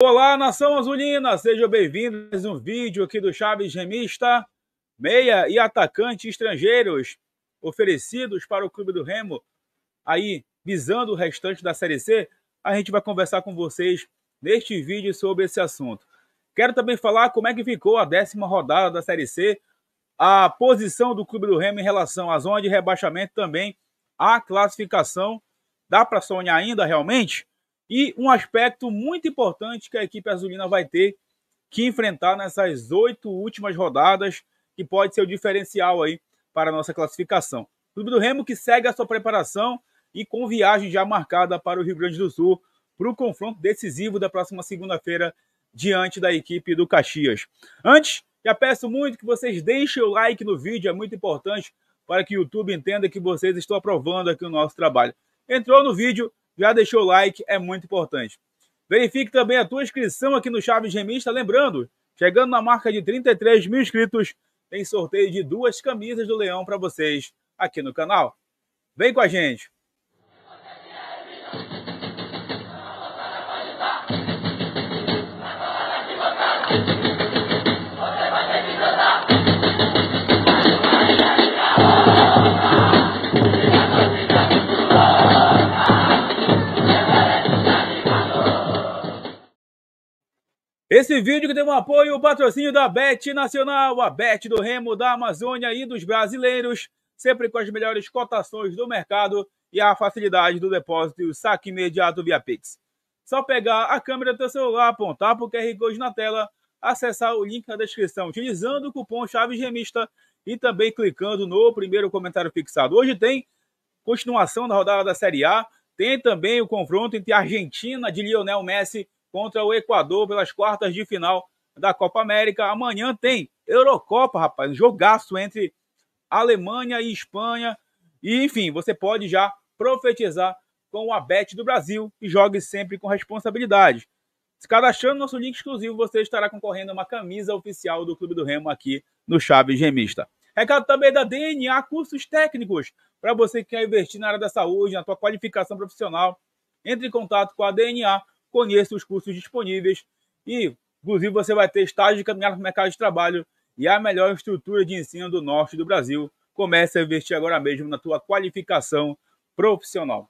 Olá, nação azulina! Sejam bem-vindos a mais um vídeo aqui do Chaves Remista, meia e atacante estrangeiros oferecidos para o Clube do Remo, aí visando o restante da Série C. A gente vai conversar com vocês neste vídeo sobre esse assunto. Quero também falar como é que ficou a décima rodada da Série C, a posição do Clube do Remo em relação à zona de rebaixamento também, a classificação. Dá para sonhar ainda realmente? E um aspecto muito importante que a equipe azulina vai ter que enfrentar nessas oito últimas rodadas, que pode ser o diferencial aí para a nossa classificação. O Clube do Remo que segue a sua preparação e com viagem já marcada para o Rio Grande do Sul para o confronto decisivo da próxima segunda-feira diante da equipe do Caxias. Antes, já peço muito que vocês deixem o like no vídeo, é muito importante para que o YouTube entenda que vocês estão aprovando aqui o nosso trabalho. Entrou no vídeo, já deixou o like, é muito importante. Verifique também a tua inscrição aqui no Chaves Remista, lembrando, chegando na marca de 33 mil inscritos, tem sorteio de duas camisas do Leão para vocês aqui no canal. Vem com a gente! Esse vídeo que tem um apoio e o patrocínio da Bet Nacional, a Bet do Remo, da Amazônia e dos brasileiros, sempre com as melhores cotações do mercado e a facilidade do depósito e o saque imediato via Pix. Só pegar a câmera do seu celular, apontar para o QR Code na tela, acessar o link na descrição utilizando o cupom Chaves Remista e também clicando no primeiro comentário fixado. Hoje tem continuação da rodada da Série A, tem também o confronto entre a Argentina de Lionel Messi contra o Equador pelas quartas de final da Copa América. Amanhã tem Eurocopa, rapaz, um jogaço entre Alemanha e Espanha. E, enfim, você pode já profetizar com o Abet do Brasil e jogue sempre com responsabilidade. Se cadastrando nosso link exclusivo, você estará concorrendo a uma camisa oficial do Clube do Remo aqui no Chaves Gemista. Recado também da DNA Cursos Técnicos. Para você que quer investir na área da saúde, na sua qualificação profissional, entre em contato com a DNA conheça os cursos disponíveis e, inclusive, você vai ter estágio de caminhada para o mercado de trabalho e a melhor estrutura de ensino do norte do Brasil. Comece a investir agora mesmo na tua qualificação profissional.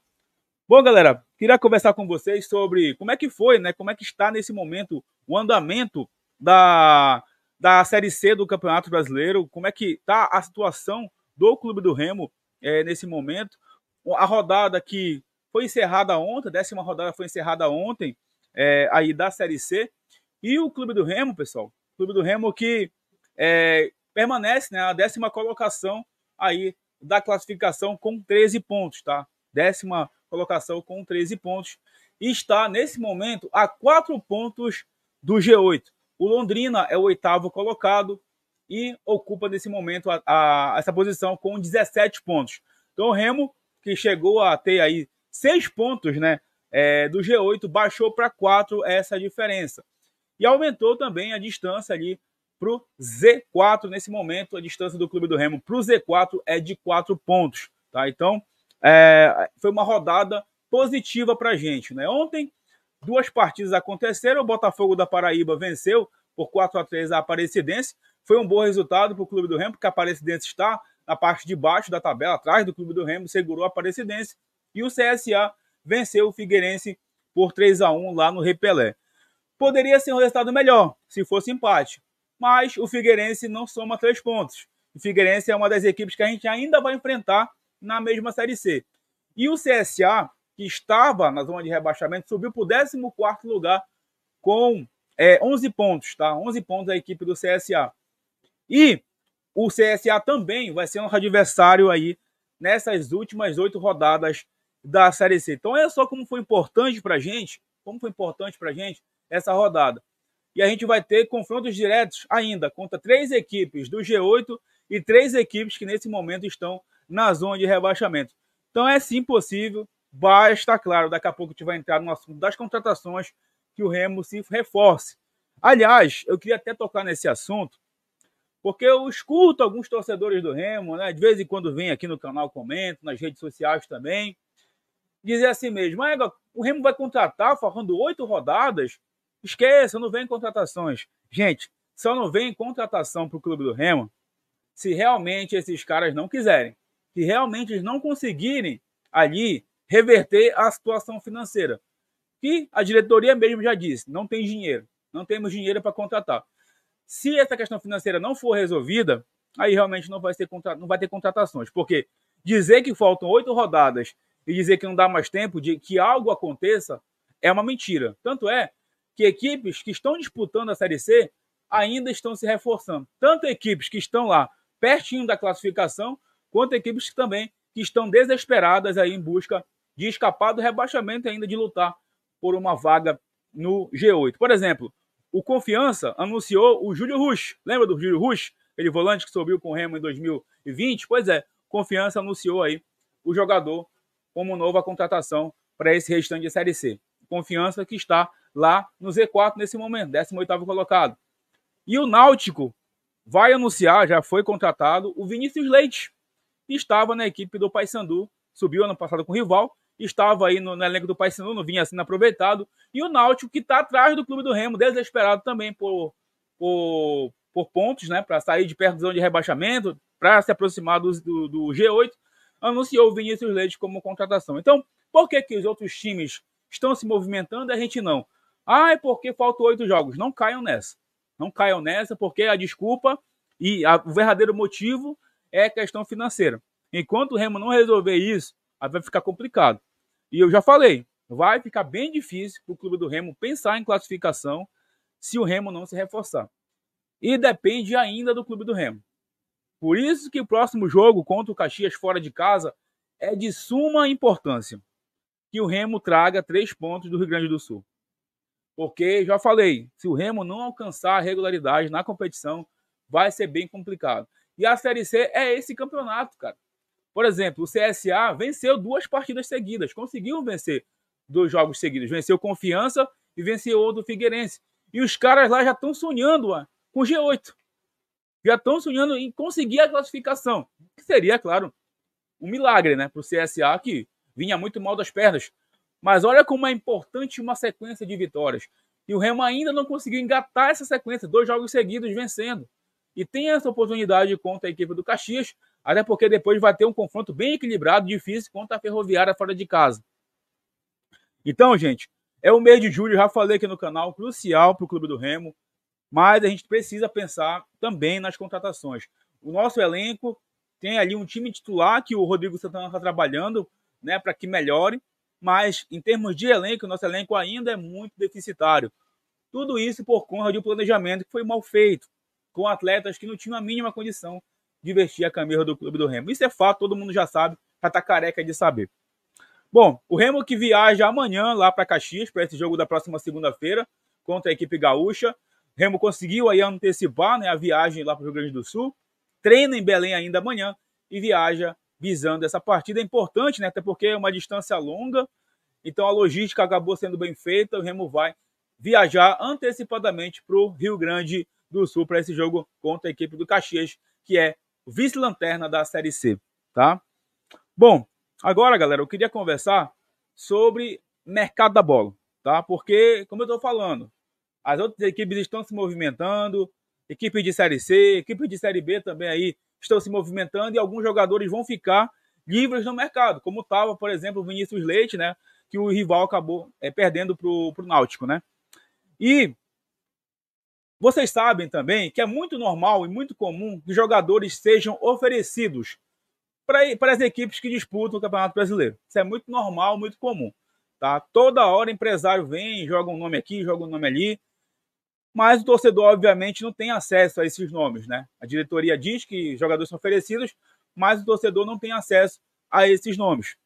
Bom, galera, queria conversar com vocês sobre como é que foi, né? Como é que está nesse momento o andamento da, da Série C do Campeonato Brasileiro, como é que está a situação do Clube do Remo é, nesse momento. A rodada que foi encerrada ontem, a décima rodada foi encerrada ontem, é, aí da Série C. E o Clube do Remo, pessoal, o Clube do Remo que é, permanece na né, a décima colocação aí da classificação com 13 pontos, tá? Décima colocação com 13 pontos. E está, nesse momento, a quatro pontos do G8. O Londrina é o oitavo colocado e ocupa, nesse momento, a, a, essa posição com 17 pontos. Então, o Remo, que chegou a ter aí seis pontos né, é, do G8, baixou para quatro essa diferença. E aumentou também a distância ali para o Z4. Nesse momento, a distância do Clube do Remo para o Z4 é de quatro pontos. Tá? Então, é, foi uma rodada positiva para a gente. Né? Ontem, duas partidas aconteceram. O Botafogo da Paraíba venceu por 4 a 3 a Aparecidense. Foi um bom resultado para o Clube do Remo, porque a Aparecidense está na parte de baixo da tabela, atrás do Clube do Remo, segurou a Aparecidense. E o CSA venceu o Figueirense por 3 a 1 lá no Repelé. Poderia ser um resultado melhor se fosse empate, mas o Figueirense não soma três pontos. O Figueirense é uma das equipes que a gente ainda vai enfrentar na mesma Série C. E o CSA, que estava na zona de rebaixamento, subiu para o 14º lugar com é, 11 pontos, tá? 11 pontos a equipe do CSA. E o CSA também vai ser um adversário aí nessas últimas oito rodadas da Série C. Então é só como foi importante para gente, como foi importante para gente essa rodada. E a gente vai ter confrontos diretos ainda contra três equipes do G8 e três equipes que nesse momento estão na zona de rebaixamento. Então é sim possível, basta, claro, daqui a pouco a gente vai entrar no assunto das contratações que o Remo se reforce. Aliás, eu queria até tocar nesse assunto, porque eu escuto alguns torcedores do Remo, né? De vez em quando vem aqui no canal, comento, nas redes sociais também dizer assim mesmo, ah, o Remo vai contratar, faltando oito rodadas, esqueça, não vem contratações. Gente, só não vem contratação para o clube do Remo se realmente esses caras não quiserem, se realmente eles não conseguirem ali reverter a situação financeira. Que a diretoria mesmo já disse, não tem dinheiro, não temos dinheiro para contratar. Se essa questão financeira não for resolvida, aí realmente não vai, ser, não vai ter contratações, porque dizer que faltam oito rodadas e dizer que não dá mais tempo de que algo aconteça é uma mentira. Tanto é que equipes que estão disputando a Série C ainda estão se reforçando. Tanto equipes que estão lá pertinho da classificação, quanto equipes que também que estão desesperadas aí em busca de escapar do rebaixamento e ainda de lutar por uma vaga no G8. Por exemplo, o Confiança anunciou o Júlio Rush. Lembra do Júlio Rush? Ele volante que subiu com o Remo em 2020? Pois é, Confiança anunciou aí o jogador como nova contratação para esse restante de Série C. Confiança que está lá no Z4 nesse momento, 18 colocado. E o Náutico vai anunciar, já foi contratado, o Vinícius Leite. Estava na equipe do Paysandu, subiu ano passado com o rival, estava aí no, no elenco do Paysandu, não vinha sendo aproveitado. E o Náutico, que está atrás do Clube do Remo, desesperado também por, por, por pontos, né? Para sair de perto da zona de rebaixamento, para se aproximar do, do, do G8, anunciou o Vinícius Leite como contratação. Então, por que, que os outros times estão se movimentando e a gente não? Ah, é porque faltam oito jogos. Não caiam nessa. Não caiam nessa, porque a desculpa e a, o verdadeiro motivo é a questão financeira. Enquanto o Remo não resolver isso, vai ficar complicado. E eu já falei, vai ficar bem difícil para o clube do Remo pensar em classificação se o Remo não se reforçar. E depende ainda do clube do Remo. Por isso que o próximo jogo contra o Caxias fora de casa é de suma importância que o Remo traga três pontos do Rio Grande do Sul. Porque, já falei, se o Remo não alcançar a regularidade na competição, vai ser bem complicado. E a Série C é esse campeonato, cara. Por exemplo, o CSA venceu duas partidas seguidas, conseguiu vencer dois jogos seguidos. Venceu Confiança e venceu o do Figueirense. E os caras lá já estão sonhando ó, com G8 já estão sonhando em conseguir a classificação, que seria, claro, um milagre né, para o CSA, que vinha muito mal das pernas. Mas olha como é importante uma sequência de vitórias. E o Remo ainda não conseguiu engatar essa sequência, dois jogos seguidos vencendo. E tem essa oportunidade contra a equipe do Caxias, até porque depois vai ter um confronto bem equilibrado, difícil, contra a Ferroviária fora de casa. Então, gente, é o mês de julho, já falei aqui no canal, crucial para o Clube do Remo mas a gente precisa pensar também nas contratações. O nosso elenco tem ali um time titular que o Rodrigo Santana está trabalhando né, para que melhore, mas em termos de elenco, o nosso elenco ainda é muito deficitário. Tudo isso por conta de um planejamento que foi mal feito, com atletas que não tinham a mínima condição de vestir a camisa do clube do Remo. Isso é fato, todo mundo já sabe, já está careca de saber. Bom, o Remo que viaja amanhã lá para Caxias, para esse jogo da próxima segunda-feira, contra a equipe gaúcha. Remo conseguiu aí antecipar né, a viagem lá para o Rio Grande do Sul, treina em Belém ainda amanhã e viaja visando essa partida. É importante, né, até porque é uma distância longa, então a logística acabou sendo bem feita. O Remo vai viajar antecipadamente para o Rio Grande do Sul para esse jogo contra a equipe do Caxias, que é vice-lanterna da Série C, tá? Bom, agora, galera, eu queria conversar sobre mercado da bola, tá? Porque, como eu estou falando, as outras equipes estão se movimentando, equipe de Série C, equipe de Série B também aí estão se movimentando e alguns jogadores vão ficar livres no mercado, como estava, por exemplo, o Vinícius Leite, né? Que o rival acabou é, perdendo para o Náutico, né? E vocês sabem também que é muito normal e muito comum que jogadores sejam oferecidos para as equipes que disputam o Campeonato Brasileiro. Isso é muito normal, muito comum. Tá? Toda hora empresário vem, joga um nome aqui, joga um nome ali, mas o torcedor, obviamente, não tem acesso a esses nomes, né? A diretoria diz que jogadores são oferecidos, mas o torcedor não tem acesso a esses nomes.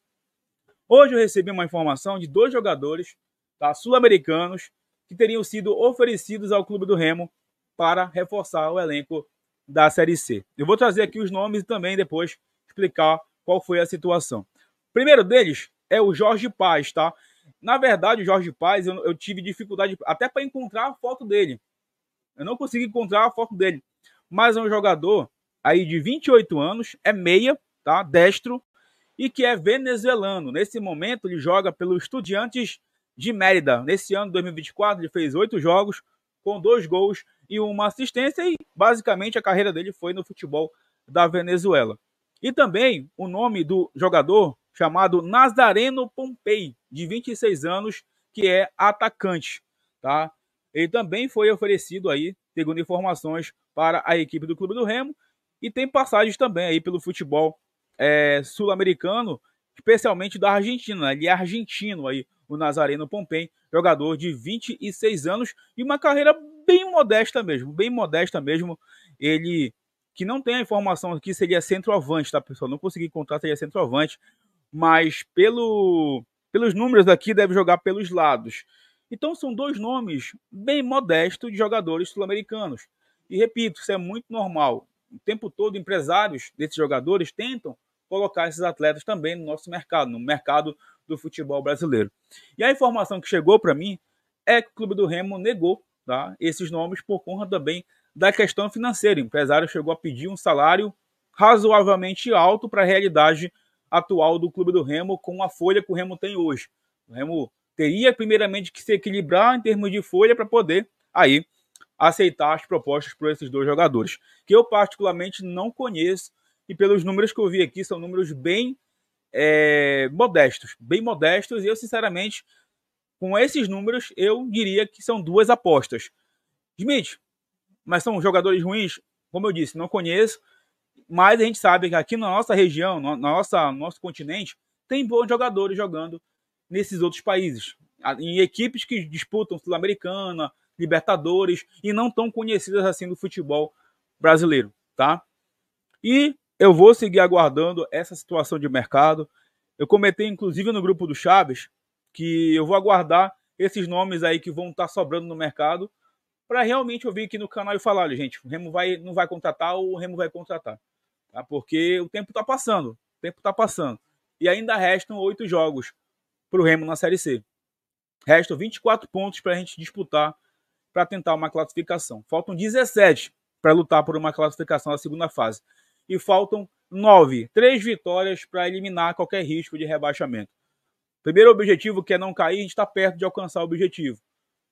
Hoje eu recebi uma informação de dois jogadores tá, sul-americanos que teriam sido oferecidos ao Clube do Remo para reforçar o elenco da Série C. Eu vou trazer aqui os nomes e também depois explicar qual foi a situação. O primeiro deles é o Jorge Paz, tá? Na verdade, o Jorge Paz, eu, eu tive dificuldade até para encontrar a foto dele. Eu não consegui encontrar a foto dele. Mas é um jogador aí de 28 anos, é meia, tá? Destro, e que é venezuelano. Nesse momento, ele joga pelo Estudiantes de Mérida. Nesse ano, 2024, ele fez oito jogos, com dois gols e uma assistência, e basicamente a carreira dele foi no futebol da Venezuela. E também o nome do jogador chamado Nazareno Pompei, de 26 anos, que é atacante, tá? Ele também foi oferecido aí, segundo informações, para a equipe do Clube do Remo e tem passagens também aí pelo futebol é, sul-americano, especialmente da Argentina. Né? Ele é argentino aí, o Nazareno Pompei, jogador de 26 anos e uma carreira bem modesta mesmo, bem modesta mesmo. Ele que não tem a informação aqui seria centroavante, tá pessoal? Não consegui encontrar seria é centroavante, mas pelo, pelos números aqui deve jogar pelos lados. Então são dois nomes bem modestos de jogadores sul-americanos. E repito, isso é muito normal. O tempo todo, empresários desses jogadores tentam colocar esses atletas também no nosso mercado, no mercado do futebol brasileiro. E a informação que chegou para mim é que o Clube do Remo negou tá, esses nomes por conta também da questão financeira. O empresário chegou a pedir um salário razoavelmente alto para a realidade atual do clube do Remo com a folha que o Remo tem hoje. O Remo teria primeiramente que se equilibrar em termos de folha para poder aí aceitar as propostas por esses dois jogadores, que eu particularmente não conheço e pelos números que eu vi aqui são números bem é, modestos, bem modestos e eu sinceramente com esses números eu diria que são duas apostas. Smith, mas são jogadores ruins? Como eu disse, não conheço, mas a gente sabe que aqui na nossa região, na nossa nosso continente, tem bons jogadores jogando nesses outros países, em equipes que disputam Sul-Americana, Libertadores e não tão conhecidas assim do futebol brasileiro, tá? E eu vou seguir aguardando essa situação de mercado. Eu comentei inclusive no grupo do Chaves que eu vou aguardar esses nomes aí que vão estar tá sobrando no mercado para realmente eu vir aqui no canal e falar, gente, o Remo vai não vai contratar ou o Remo vai contratar. Tá? Porque o tempo está passando. O tempo está passando. E ainda restam oito jogos para o Remo na Série C. Restam 24 pontos para a gente disputar para tentar uma classificação. Faltam 17 para lutar por uma classificação na segunda fase. E faltam nove, três vitórias para eliminar qualquer risco de rebaixamento. Primeiro objetivo, que é não cair, a gente está perto de alcançar o objetivo.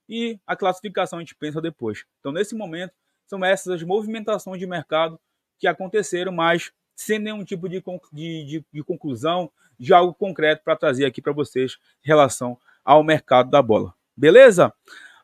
E a classificação a gente pensa depois. Então, nesse momento, são essas as movimentações de mercado que aconteceram, mas sem nenhum tipo de, de, de, de conclusão, de algo concreto para trazer aqui para vocês em relação ao mercado da bola. Beleza?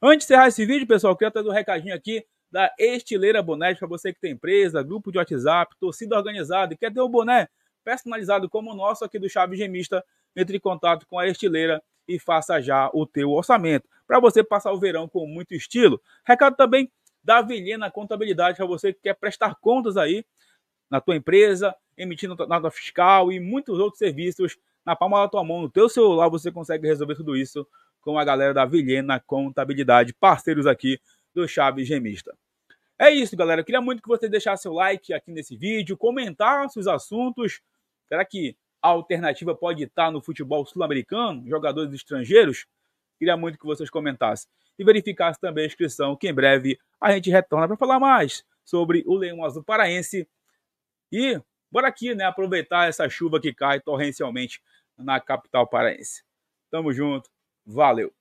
Antes de encerrar esse vídeo, pessoal, queria trazer um recadinho aqui da Estileira boné para você que tem empresa, grupo de WhatsApp, torcida organizada e quer ter o um boné personalizado como o nosso aqui do Chave Gemista, entre em contato com a Estileira e faça já o teu orçamento para você passar o verão com muito estilo. Recado também da Vilhena Contabilidade para você que quer prestar contas aí na tua empresa, emitindo nota fiscal e muitos outros serviços na palma da tua mão, no teu celular, você consegue resolver tudo isso com a galera da Vilhena Contabilidade, parceiros aqui do Chaves Gemista. É isso, galera. Eu queria muito que você deixasse o like aqui nesse vídeo, comentasse os assuntos. Será que a alternativa pode estar no futebol sul-americano, jogadores estrangeiros? Queria muito que vocês comentassem e verificasse também a inscrição, que em breve a gente retorna para falar mais sobre o Leão Azul Paraense. E bora aqui, né, aproveitar essa chuva que cai torrencialmente na capital paraense. Tamo junto, valeu!